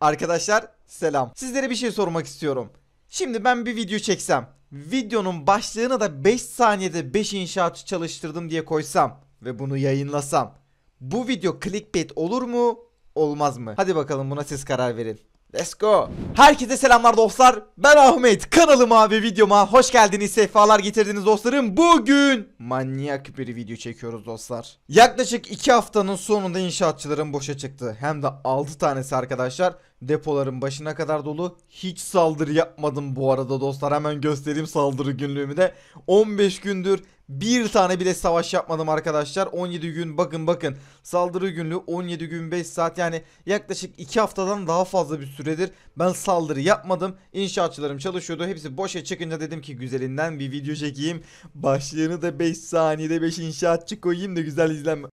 Arkadaşlar selam. Sizlere bir şey sormak istiyorum. Şimdi ben bir video çeksem, videonun başlığını da 5 saniyede 5 inşaatçı çalıştırdım diye koysam ve bunu yayınlasam. Bu video clickbait olur mu? Olmaz mı? Hadi bakalım buna siz karar verin. Let's go. Herkese selamlar dostlar. Ben Ahmet. Kanalıma ve videoma hoş geldiniz. Sefalar getirdiniz dostlarım. Bugün manyak bir video çekiyoruz dostlar. Yaklaşık 2 haftanın sonunda inşaatçıların boşa çıktı. Hem de 6 tanesi arkadaşlar. Depoların başına kadar dolu. Hiç saldırı yapmadım bu arada dostlar. Hemen göstereyim saldırı günlüğümü de. 15 gündür bir tane bile savaş yapmadım arkadaşlar. 17 gün bakın bakın. Saldırı günlüğü 17 gün 5 saat yani yaklaşık 2 haftadan daha fazla bir süredir ben saldırı yapmadım. İnşaatçılarım çalışıyordu. Hepsi boşa çıkınca dedim ki güzelinden bir video çekeyim. Başlığını da 5 saniyede 5 inşaatçı koyayım da güzel izlenme.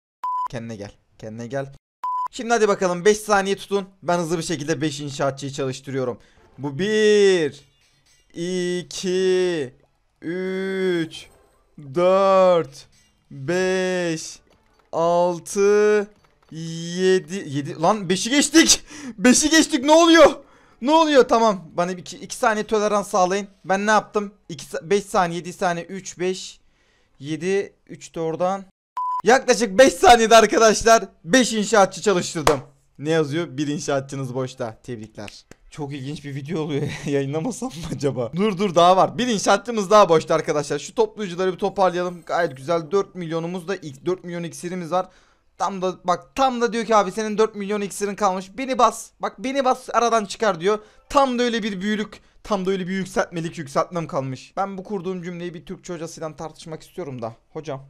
Kendine gel. Kendine gel. Şimdi hadi bakalım 5 saniye tutun. Ben hızlı bir şekilde 5 inşaatçıyı çalıştırıyorum. Bu 1 2 3 4 5 6 7 7 lan 5'i geçtik. 5'i geçtik ne oluyor? Ne oluyor tamam. Bana 2 saniye tolerans sağlayın. Ben ne yaptım? 2 5 saniye 7 saniye 3 5 7 3 de oradan Yaklaşık 5 saniyede arkadaşlar 5 inşaatçı çalıştırdım. Ne yazıyor? Bir inşaatçınız boşta. Tebrikler. Çok ilginç bir video oluyor. Yayınlamasam mı acaba? Dur dur daha var. Bir inşaatçımız daha boşta arkadaşlar. Şu toplayıcıları bir toparlayalım. Gayet güzel. 4 milyonumuz da 4 milyon iksirimiz var. Tam da bak tam da diyor ki abi senin 4 milyon iksirin kalmış. Beni bas. Bak beni bas aradan çıkar diyor. Tam da öyle bir büyülük. Tam da öyle bir yükseltmelik yükseltmem kalmış. Ben bu kurduğum cümleyi bir Türkçe hocasıyla tartışmak istiyorum da. Hocam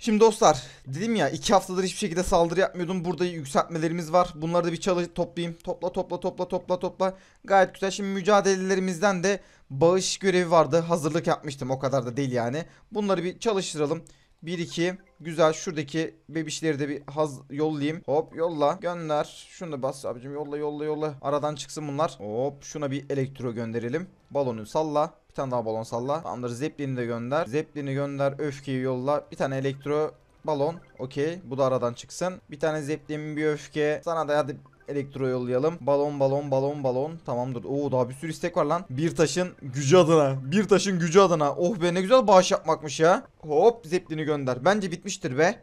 Şimdi dostlar dedim ya 2 haftadır hiçbir şekilde saldırı yapmıyordum. Burada yükseltmelerimiz var. Bunları da bir çalı toplayayım. Topla topla topla topla topla. Gayet güzel. Şimdi mücadelelerimizden de bağış görevi vardı. Hazırlık yapmıştım o kadar da değil yani. Bunları bir çalıştıralım. 1 2 Güzel şuradaki bebişleri de bir haz yollayayım. Hop yolla. Gönder. Şunu da bas abicim. Yolla yolla yolla. Aradan çıksın bunlar. Hop şuna bir elektro gönderelim. Balonu salla. Bir tane daha balon salla. Tamamdır. Zeppelin'i de gönder. Zeppelin'i gönder. Öfkeyi yolla. Bir tane elektro balon. Okey. Bu da aradan çıksın. Bir tane zeplin bir öfke. Sana da hadi elektro yollayalım. Balon balon balon balon. Tamamdır. Oo daha bir sürü istek var lan. Bir taşın gücü adına. Bir taşın gücü adına. Oh be ne güzel bağış yapmakmış ya. Hop zeplini gönder. Bence bitmiştir be.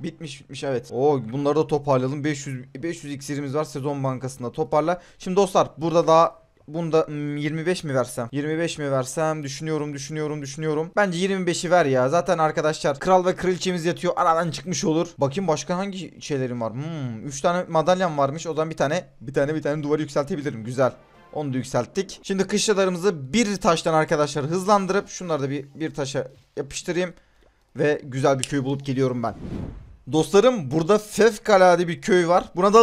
Bitmiş bitmiş evet. Oo bunları da toparlayalım. 500 500 iksirimiz var sezon bankasında. Toparla. Şimdi dostlar burada daha Bunda 25 mi versem? 25 mi versem? Düşünüyorum, düşünüyorum, düşünüyorum. Bence 25'i ver ya. Zaten arkadaşlar kral ve kraliçemiz yatıyor. Aradan çıkmış olur. Bakayım başka hangi şeylerim var? Hmm, 3 tane madalyam varmış. O zaman bir tane, bir tane, bir tane duvarı yükseltebilirim. Güzel. Onu da yükselttik. Şimdi kışlalarımızı bir taştan arkadaşlar hızlandırıp şunları da bir, bir taşa yapıştırayım. Ve güzel bir köy bulup geliyorum ben. Dostlarım burada fevkalade bir köy var. Buna da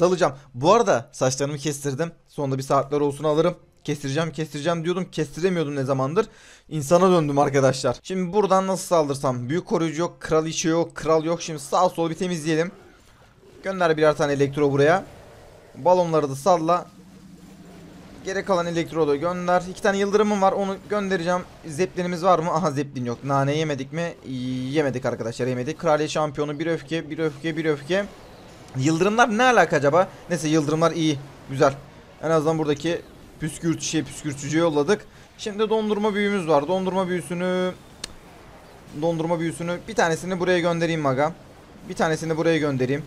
dalacağım. Bu arada saçlarımı kestirdim. Sonunda bir saatler olsun alırım. Kestireceğim kestireceğim diyordum. Kestiremiyordum ne zamandır. İnsana döndüm arkadaşlar. Şimdi buradan nasıl saldırsam. Büyük koruyucu yok. Kral içi yok. Kral yok. Şimdi sağ sol bir temizleyelim. Gönder birer tane elektro buraya. Balonları da salla. Geri kalan elektroda gönder. İki tane yıldırımım var onu göndereceğim. Zeplinimiz var mı? Aha zeplin yok. Nane yemedik mi? Yemedik arkadaşlar yemedik. Kraliye şampiyonu bir öfke bir öfke bir öfke. Yıldırımlar ne alaka acaba? Neyse yıldırımlar iyi. Güzel. En azından buradaki püskürtçüye şey, püskürtücüye yolladık. Şimdi dondurma büyümüz var. Dondurma büyüsünü dondurma büyüsünü bir tanesini buraya göndereyim maga. Bir tanesini buraya göndereyim.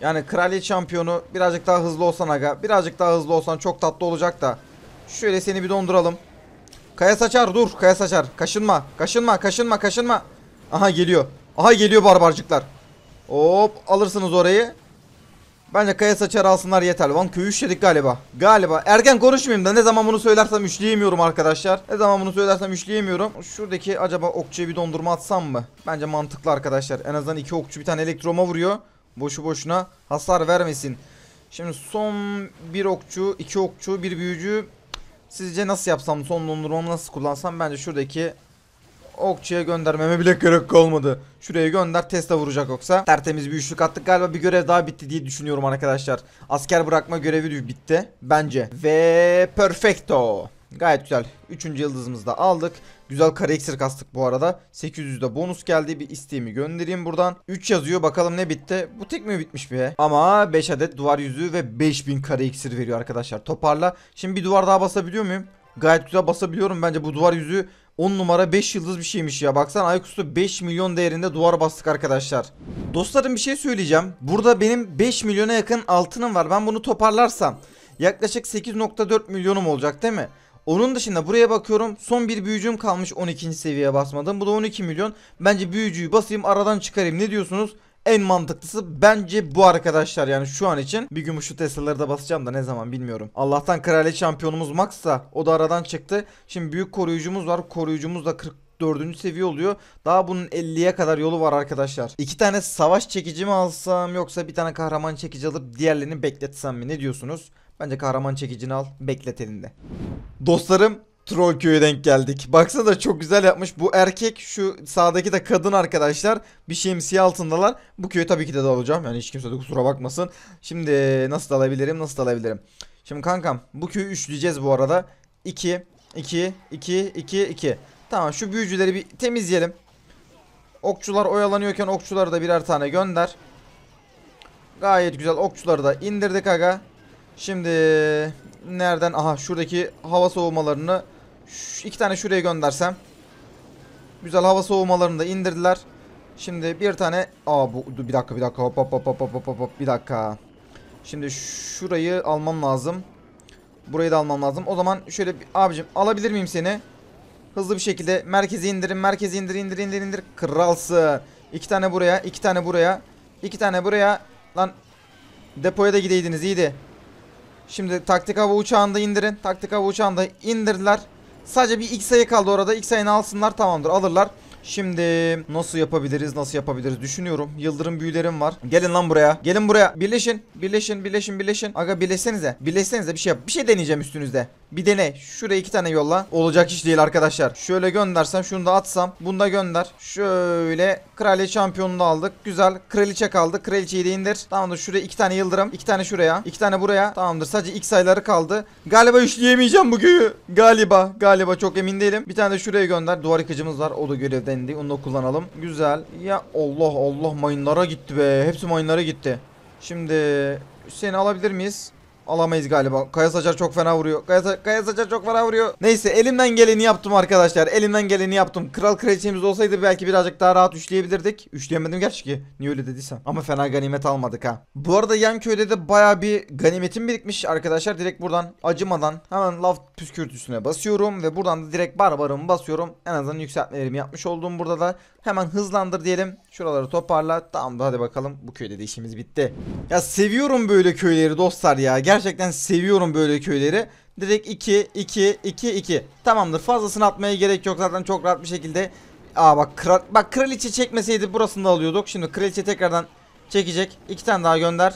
Yani kraliyet şampiyonu birazcık daha hızlı olsan aga. Birazcık daha hızlı olsan çok tatlı olacak da. Şöyle seni bir donduralım. Kaya saçar dur. Kaya saçar. Kaşınma. Kaşınma. Kaşınma. Kaşınma. Aha geliyor. Aha geliyor barbarcıklar. Hop alırsınız orayı. Bence kaya saçar alsınlar yeterli. Lan köyü işledik galiba. Galiba. Erken konuşmayayım da ne zaman bunu söylersem üçleyemiyorum arkadaşlar. Ne zaman bunu söylersem üçleyemiyorum. Şuradaki acaba okçuya bir dondurma atsam mı? Bence mantıklı arkadaşlar. En azından iki okçu bir tane elektroma vuruyor. Boşu boşuna hasar vermesin. Şimdi son bir okçu, iki okçu, bir büyücü. Sizce nasıl yapsam son dondurmamı nasıl kullansam? Bence şuradaki okçuya göndermeme bile gerek kalmadı. Şuraya gönder teste vuracak yoksa. Tertemiz bir üçlük attık galiba bir görev daha bitti diye düşünüyorum arkadaşlar. Asker bırakma görevi bitti bence. Ve perfecto. Gayet güzel. Üçüncü yıldızımızı da aldık. Güzel kare iksir kastık bu arada. 800'de bonus geldi. Bir isteğimi göndereyim buradan. 3 yazıyor. Bakalım ne bitti. Bu tek mi bitmiş be? Ama 5 adet duvar yüzüğü ve 5000 kare iksir veriyor arkadaşlar. Toparla. Şimdi bir duvar daha basabiliyor muyum? Gayet güzel basabiliyorum. Bence bu duvar yüzüğü 10 numara 5 yıldız bir şeymiş ya. Baksan Aykus'ta 5 milyon değerinde duvar bastık arkadaşlar. Dostlarım bir şey söyleyeceğim. Burada benim 5 milyona yakın altınım var. Ben bunu toparlarsam yaklaşık 8.4 milyonum olacak değil mi? Onun dışında buraya bakıyorum son bir büyücüm kalmış 12. seviyeye basmadım. Bu da 12 milyon. Bence büyücüyü basayım aradan çıkarayım ne diyorsunuz? en mantıklısı bence bu arkadaşlar yani şu an için. Bir gün şu Tesla'ları da basacağım da ne zaman bilmiyorum. Allah'tan kraliyet şampiyonumuz Max'sa o da aradan çıktı. Şimdi büyük koruyucumuz var. Koruyucumuz da 40 4. seviye oluyor. Daha bunun 50'ye kadar yolu var arkadaşlar. İki tane savaş çekici mi alsam yoksa bir tane kahraman çekici alıp diğerlerini bekletsem mi? Ne diyorsunuz? Bence kahraman çekicini al. Beklet elinde. Dostlarım troll köye denk geldik. Baksana da çok güzel yapmış. Bu erkek şu sağdaki de kadın arkadaşlar. Bir şemsiye altındalar. Bu köyü tabii ki de dalacağım. Yani hiç kimse de kusura bakmasın. Şimdi nasıl dalabilirim nasıl dalabilirim. Şimdi kankam bu köyü üçleyeceğiz bu arada. 2, 2, 2, 2, 2. Tamam şu büyücüleri bir temizleyelim. Okçular oyalanıyorken okçuları da birer tane gönder. Gayet güzel okçuları da indirdik aga. Şimdi nereden? Aha şuradaki hava soğumalarını şu, iki tane şuraya göndersem. Güzel hava soğumalarını da indirdiler. Şimdi bir tane... Aa bu bir dakika bir dakika hop hop hop hop hop hop bir dakika. Şimdi şurayı almam lazım. Burayı da almam lazım. O zaman şöyle bir... abicim alabilir miyim seni? Hızlı bir şekilde merkezi indirin merkezi indir indir indir indir. Kralsı. İki tane buraya iki tane buraya. iki tane buraya. Lan depoya da gideydiniz iyiydi. Şimdi taktik hava uçağını da indirin. Taktik hava uçağını da indirdiler. Sadece bir X sayı kaldı orada. X sayını alsınlar tamamdır alırlar. Şimdi nasıl yapabiliriz nasıl yapabiliriz düşünüyorum. Yıldırım büyülerim var. Gelin lan buraya. Gelin buraya. Birleşin. Birleşin birleşin birleşin. Aga birleşsenize. Birleşsenize bir şey yap. Bir şey deneyeceğim üstünüzde. Bir dene. Şuraya iki tane yolla. Olacak iş değil arkadaşlar. Şöyle göndersem şunu da atsam. Bunu da gönder. Şöyle Kraliçe şampiyonunu aldık. Güzel. Kraliçe kaldı. Kraliçeyi de indir. Tamamdır. Şuraya iki tane yıldırım. iki tane şuraya. iki tane buraya. Tamamdır. Sadece ilk sayıları kaldı. Galiba üçleyemeyeceğim bu göğü. Galiba. Galiba çok emin değilim. Bir tane de şuraya gönder. Duvar yıkıcımız var. O da görevden indi. Onu da kullanalım. Güzel. Ya Allah Allah mayınlara gitti be. Hepsi mayınlara gitti. Şimdi seni alabilir miyiz? alamayız galiba. Kaya Saçar çok fena vuruyor. Kaya, Sa Kaya Saçar çok fena vuruyor. Neyse elimden geleni yaptım arkadaşlar. Elimden geleni yaptım. Kral kraliçemiz olsaydı belki birazcık daha rahat üçleyebilirdik. Üçleyemedim gerçi ki. Niye öyle dediysem. Ama fena ganimet almadık ha. Bu arada yan köyde de baya bir ganimetim birikmiş arkadaşlar. Direkt buradan acımadan hemen laf püskürtüsüne basıyorum. Ve buradan da direkt barbarımı basıyorum. En azından yükseltmelerimi yapmış oldum burada da Hemen hızlandır diyelim. Şuraları toparla. Tamam hadi bakalım. Bu köyde de işimiz bitti. Ya seviyorum böyle köyleri dostlar ya. Gerçekten seviyorum böyle köyleri. Direkt 2, 2, 2, 2. Tamamdır. Fazlasını atmaya gerek yok. Zaten çok rahat bir şekilde. Aa bak, kral, bak kraliçe çekmeseydi burasını da alıyorduk. Şimdi kraliçe tekrardan çekecek. İki tane daha gönder.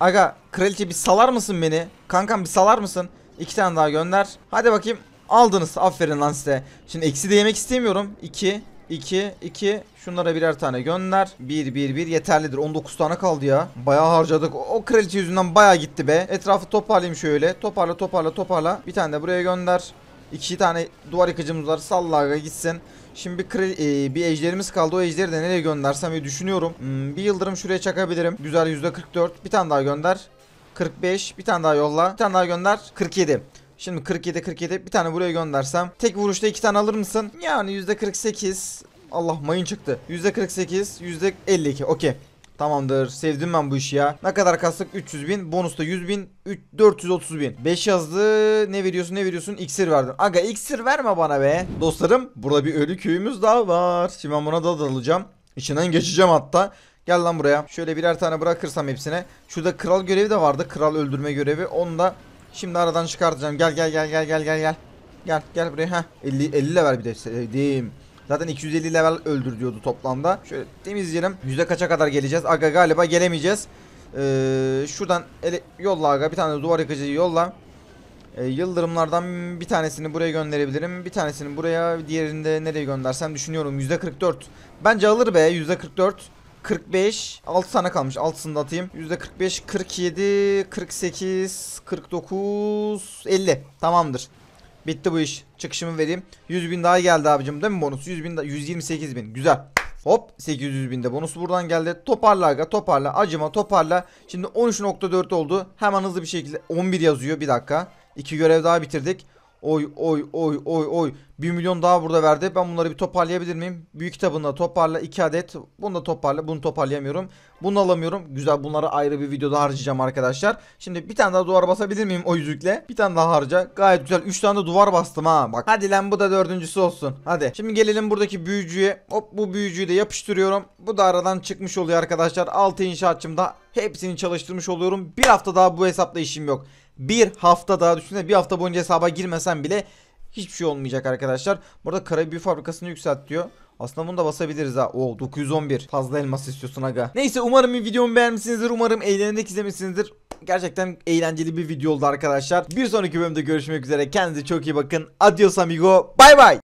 Aga kraliçe bir salar mısın beni? Kankam bir salar mısın? İki tane daha gönder. Hadi bakayım. Aldınız. Aferin lan size. Şimdi eksi de yemek istemiyorum. 2, 2, 2. Şunlara birer tane gönder. 1, 1, 1 yeterlidir. 19 tane kaldı ya. Bayağı harcadık. O kraliçe yüzünden bayağı gitti be. Etrafı toparlayayım şöyle. Toparla, toparla, toparla. Bir tane de buraya gönder. İki tane duvar yıkıcımız var. Sallaga gitsin. Şimdi bir, e, bir ejderimiz kaldı. O ejderi de nereye göndersem diye düşünüyorum. Hmm, bir yıldırım şuraya çakabilirim. Güzel %44. Bir tane daha gönder. 45. Bir tane daha yolla. Bir tane daha gönder. 47. Şimdi 47 47 bir tane buraya göndersem. Tek vuruşta iki tane alır mısın? Yani %48. Allah mayın çıktı. %48 %52 okey. Tamamdır sevdim ben bu işi ya. Ne kadar kastık 300 bin. Bonusta 100 bin. 430 bin. 5 yazdı. Ne veriyorsun ne veriyorsun? İksir verdim. Aga iksir verme bana be. Dostlarım burada bir ölü köyümüz daha var. Şimdi ben buna da dalacağım. İçinden geçeceğim hatta. Gel lan buraya. Şöyle birer tane bırakırsam hepsine. Şurada kral görevi de vardı. Kral öldürme görevi. Onu da Şimdi aradan çıkartacağım. Gel gel gel gel gel gel gel. Gel gel buraya. Heh. 50 50 level bir de sevdiğim. Zaten 250 level öldür diyordu toplamda. Şöyle temizleyelim. Yüzde kaça kadar geleceğiz? Aga galiba gelemeyeceğiz. Ee, şuradan ele, yolla aga bir tane duvar yıkıcıyı yolla. Ee, yıldırımlardan bir tanesini buraya gönderebilirim. Bir tanesini buraya, diğerini de nereye göndersem düşünüyorum. %44. Bence alır be %44. 45. 6 tane kalmış. 6'sını da atayım. %45, 47, 48, 49, 50. Tamamdır. Bitti bu iş. Çıkışımı vereyim. 100 bin daha geldi abicim değil mi bonus? 100 bin 128 bin. Güzel. Hop 800 binde bonus buradan geldi. Toparla aga toparla acıma toparla. Şimdi 13.4 oldu. Hemen hızlı bir şekilde 11 yazıyor bir dakika. iki görev daha bitirdik. Oy oy oy oy oy. 1 milyon daha burada verdi. Ben bunları bir toparlayabilir miyim? Büyük kitabında toparla. 2 adet. Bunu da toparla. Bunu toparlayamıyorum. Bunu alamıyorum. Güzel bunları ayrı bir videoda harcayacağım arkadaşlar. Şimdi bir tane daha duvar basabilir miyim o yüzükle? Bir tane daha harca. Gayet güzel. 3 tane de duvar bastım ha. Bak hadi lan bu da dördüncüsü olsun. Hadi. Şimdi gelelim buradaki büyücüye. Hop bu büyücüyü de yapıştırıyorum. Bu da aradan çıkmış oluyor arkadaşlar. 6 inşaatçım da hepsini çalıştırmış oluyorum. Bir hafta daha bu hesapla işim yok. Bir hafta daha düşünsene bir hafta boyunca hesaba girmesem bile Hiçbir şey olmayacak arkadaşlar. Burada karabüyü fabrikasını yükselt diyor. Aslında bunu da basabiliriz ha. Oo 911. Fazla elmas istiyorsun aga. Neyse umarım bir videomu beğenmişsinizdir. Umarım eğlenerek izlemişsinizdir. Gerçekten eğlenceli bir video oldu arkadaşlar. Bir sonraki bölümde görüşmek üzere. Kendinize çok iyi bakın. Adios amigo. Bay bay.